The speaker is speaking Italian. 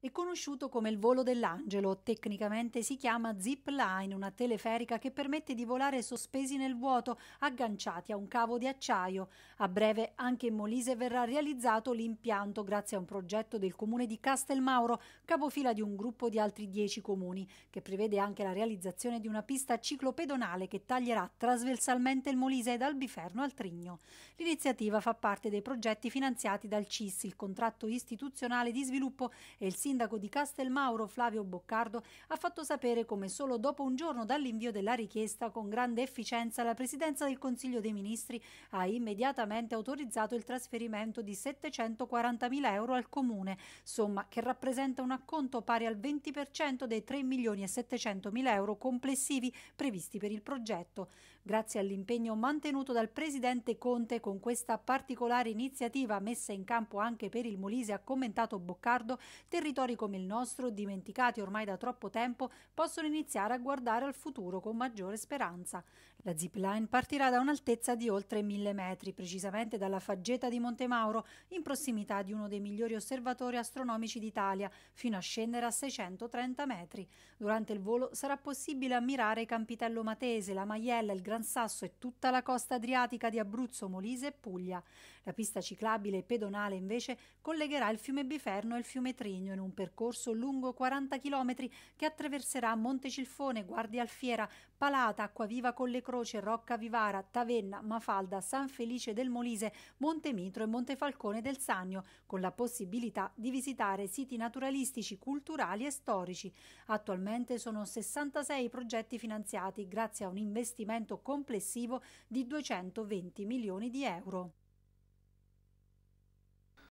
È conosciuto come il volo dell'angelo, tecnicamente si chiama zip line, una teleferica che permette di volare sospesi nel vuoto, agganciati a un cavo di acciaio. A breve anche in Molise verrà realizzato l'impianto grazie a un progetto del comune di Castelmauro, capofila di un gruppo di altri dieci comuni, che prevede anche la realizzazione di una pista ciclopedonale che taglierà trasversalmente il Molise dal Biferno al Trigno. L'iniziativa fa parte dei progetti finanziati dal CIS, il contratto istituzionale di sviluppo e il sindaco di Castelmauro Flavio Boccardo ha fatto sapere come solo dopo un giorno dall'invio della richiesta con grande efficienza la Presidenza del Consiglio dei Ministri ha immediatamente autorizzato il trasferimento di 740.000 euro al Comune, somma che rappresenta un acconto pari al 20% dei 3 milioni e 3.700.000 euro complessivi previsti per il progetto. Grazie all'impegno mantenuto dal Presidente Conte con questa particolare iniziativa messa in campo anche per il Molise, ha commentato Boccardo, territorio territori come il nostro, dimenticati ormai da troppo tempo, possono iniziare a guardare al futuro con maggiore speranza. La zip line partirà da un'altezza di oltre mille metri, precisamente dalla faggeta di Monte Mauro, in prossimità di uno dei migliori osservatori astronomici d'Italia, fino a scendere a 630 metri. Durante il volo sarà possibile ammirare Campitello Matese, la Maiella, il Gran Sasso e tutta la costa adriatica di Abruzzo, Molise e Puglia. La pista ciclabile e pedonale invece collegherà il fiume Biferno e il fiume Trigno in un un percorso lungo 40 km che attraverserà Monte Cilfone, Guardia Alfiera, Palata, Acquaviva Colle Croce, Rocca Vivara, Tavenna, Mafalda, San Felice del Molise, Monte Mitro e Montefalcone del Sannio, con la possibilità di visitare siti naturalistici, culturali e storici. Attualmente sono 66 i progetti finanziati grazie a un investimento complessivo di 220 milioni di euro.